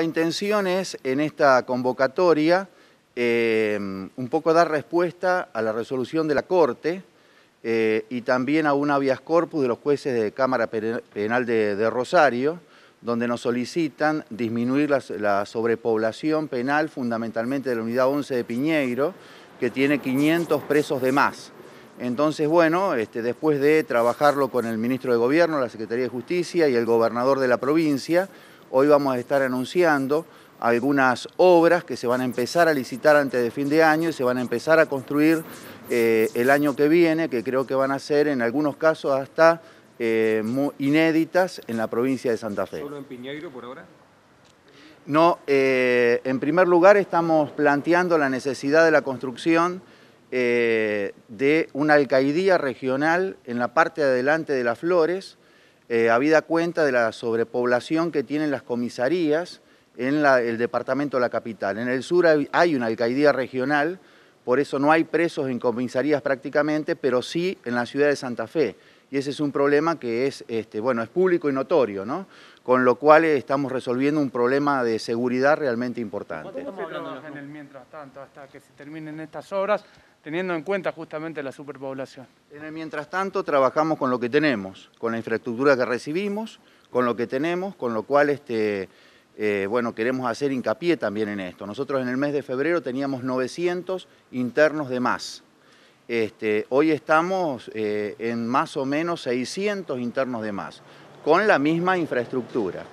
La intención es, en esta convocatoria, eh, un poco dar respuesta a la resolución de la Corte eh, y también a un habeas corpus de los jueces de Cámara Penal de, Rosario, donde nos solicitan disminuir la, sobrepoblación penal fundamentalmente de la Unidad 11 de Piñeiro, que tiene 500 presos de más. Entonces, bueno, este, después de trabajarlo con el Ministro de Gobierno, la Secretaría de Justicia y el Gobernador de la provincia, Hoy vamos a estar anunciando algunas obras que se van a empezar a licitar antes de fin de año y se van a empezar a construir eh, el año que viene, que creo que van a ser en algunos casos hasta eh, inéditas en la provincia de Santa Fe. ¿Solo en Piñeiro por ahora? No, eh, en primer lugar estamos planteando la necesidad de la construcción de una alcaidía regional en la parte de adelante de las flores, eh, habida cuenta de la sobrepoblación que tienen las comisarías en el departamento de la capital. En el sur hay, una alcaldía regional, por eso no hay presos en comisarías prácticamente, pero sí en la ciudad de Santa Fe y ese es un problema que es, este, bueno, es público y notorio, ¿no? Con lo cual eh, estamos resolviendo un problema de seguridad realmente importante mientras tanto, hasta que se terminen estas obras, teniendo en cuenta justamente la superpoblación. mientras tanto trabajamos con lo que tenemos, con la infraestructura que recibimos, con lo que tenemos, con lo cual este, eh, queremos hacer hincapié también en esto. Nosotros en el mes de febrero teníamos 900 internos de más. Este, hoy estamos eh, en más o menos 600 internos de más, con la misma infraestructura.